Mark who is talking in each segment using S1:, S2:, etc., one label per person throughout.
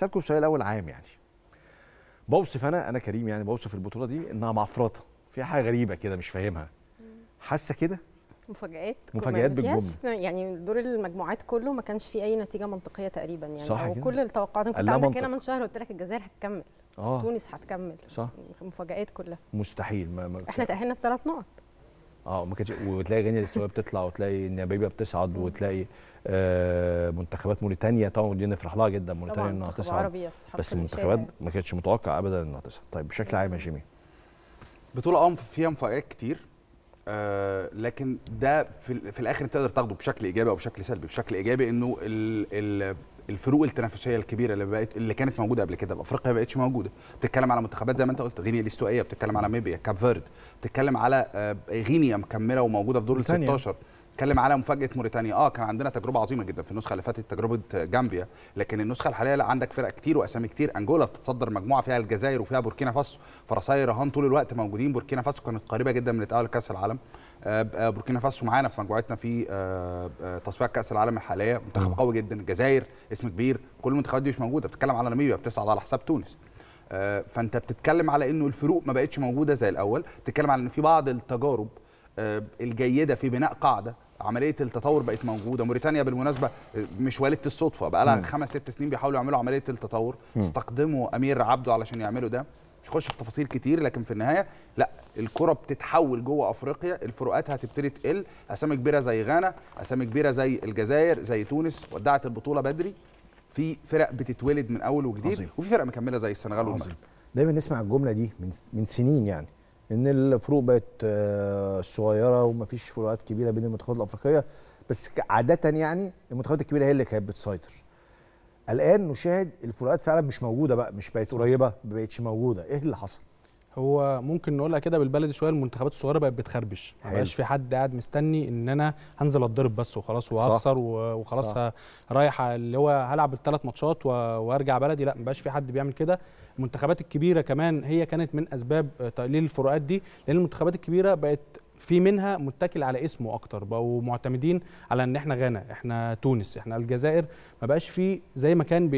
S1: اسالكم سؤال الاول عام يعني بوصف انا انا كريم يعني بوصف البطوله دي انها معفرطه فيها حاجه غريبه كده مش فاهمها حاسه كده
S2: مفاجآت مفاجآت بالجمله يعني دور المجموعات كله ما كانش فيه اي نتيجه منطقيه تقريبا يعني صح او كده. كل التوقعات كنت عندك منطق. هنا من شهر قلت لك الجزائر هتكمل آه. تونس هتكمل صح مفاجآت كلها مستحيل ما ما احنا تاهلنا بثلاث نقط اه ما كانتش وتلاقي غينيا الاستوائيه بتطلع وتلاقي ناميبيا
S1: بتصعد وتلاقي آه منتخبات موريتانيا طبعا دي نفرح لها جدا موريتانيا انها تصعد بس المنتخبات يعني. ما كانتش متوقع ابدا انها تصعد طيب بشكل عام يا جيمي بطوله اه فيها مفاجات كتير آه، لكن ده في, في الاخر انت تقدر تاخده بشكل ايجابي او بشكل سلبي بشكل ايجابي انه ال ال الفروق التنافسيه الكبيره اللي بقت اللي كانت موجوده قبل كده بافريقيا ما بقتش موجوده بتتكلم على منتخبات زي ما انت قلت غينيا الاستوائيه بتتكلم على ميبيا كاب فيرد بتتكلم على آه، غينيا مكمله وموجوده في دور ال 16 اتكلم على مفاجاه موريتانيا اه كان عندنا تجربه عظيمه جدا في النسخه اللي فاتت تجربه جامبيا لكن النسخه الحاليه لا عندك فرق كتير واسامي كتير انجولا بتتصدر مجموعه فيها الجزائر وفيها بوركينا فاسو فرساي رهان طول الوقت موجودين بوركينا فاسو كانت قريبه جدا من التاهل لكاس العالم آه، آه، بوركينا فاسو معانا في مجموعتنا في آه، تصفيات كاس العالم الحاليه منتخب قوي جدا الجزائر اسم كبير كل المنتخبات دي مش موجوده بتتكلم على ناميبيا بتصعد على حساب تونس فانت بتتكلم على انه الفروق ما بقتش موجوده زي الاول بتتكلم على ان في بعض التجارب آه، الجيده في بناء قاعده عمليه التطور بقت موجوده موريتانيا بالمناسبه آه، مش وليده الصدفه بقى لها خمس ست سنين بيحاولوا يعملوا عمليه التطور م. استقدموا امير عبده علشان يعملوا ده مش هخش في تفاصيل كتير لكن في النهايه لا الكره بتتحول جوه افريقيا الفروقات هتبتدي تقل اسامي كبيره زي غانا اسامي كبيره زي الجزائر زي تونس ودعت البطوله بدري في فرق بتتولد من اول وجديد عظيم. وفي فرق مكمله زي السنغال والمغرب دايما نسمع الجمله دي من من سنين يعني ان الفروق بقت آه، صغيره ومفيش فروقات كبيره بين المنتخبات الافريقيه بس عاده يعني المنتخبات الكبيره هي اللي كانت بتسيطر الان نشاهد الفروقات فعلا مش موجوده بقى مش بقت قريبه ما بقتش موجوده ايه اللي حصل هو ممكن نقولها
S2: كده بالبلدي شويه المنتخبات الصغيره بقت بتخربش ما بقاش في حد قاعد مستني ان انا هنزل اتضرب بس وخلاص وهخسر وخلاص رايح اللي هو هلعب الثلاث ماتشات وارجع بلدي لا ما بقاش في حد بيعمل كده المنتخبات الكبيره كمان هي كانت من اسباب تقليل الفروقات دي لان المنتخبات الكبيره بقت في منها متكل على اسمه اكتر بقوا معتمدين على ان احنا غانا احنا تونس احنا الجزائر ما بقاش في زي ما كان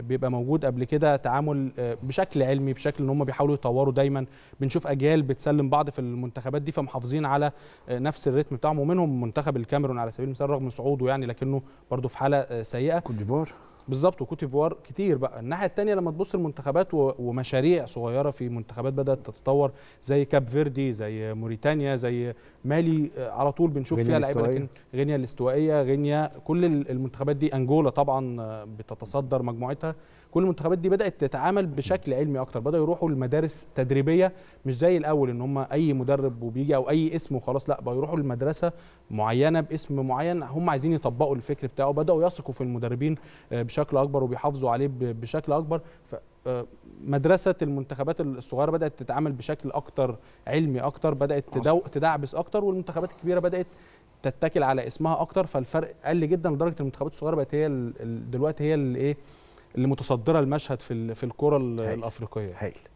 S2: بيبقى موجود قبل كده تعامل آه، بشكل علمي بشكل ان هم بيحاولوا يطوروا دايما بنشوف اجيال بتسلم بعض في المنتخبات دي فمحافظين على آه، نفس الريتم بتاعهم ومنهم منتخب الكاميرون على سبيل المثال رغم صعوده يعني لكنه برضه في حاله آه، سيئه كوت ديفوار بالظبط وكوت ديفوار كتير بقى الناحيه الثانيه لما تبص المنتخبات ومشاريع صغيره في منتخبات بدات تتطور زي كاب فيردي زي موريتانيا زي مالي آه، على طول بنشوف فيها لعيبه لكن غينيا الاستوائيه غينيا كل المنتخبات دي انجولا طبعا بتتصدر مجموعتها كل المنتخبات دي بدات تتعامل بشكل علمي اكتر بداوا يروحوا المدارس تدريبيه مش زي الاول ان هم اي مدرب وبيجي او اي اسم وخلاص لا بقوا يروحوا لمدرسه معينه باسم معين هم عايزين يطبقوا الفكر بتاعه بداوا يثقوا في المدربين آه، بشكل اكبر وبيحافظوا عليه بشكل اكبر ف آه، مدرسه المنتخبات الصغيره بدات تتعامل بشكل اكتر علمي اكتر بدات تدعبس اكتر والمنتخبات الكبيره بدات تتكل على اسمها اكتر فالفرق قل جدا لدرجه المنتخبات الصغيره بقت هي دلوقتي هي اللي ايه اللي متصدره المشهد في في الكره الافريقيه هيل.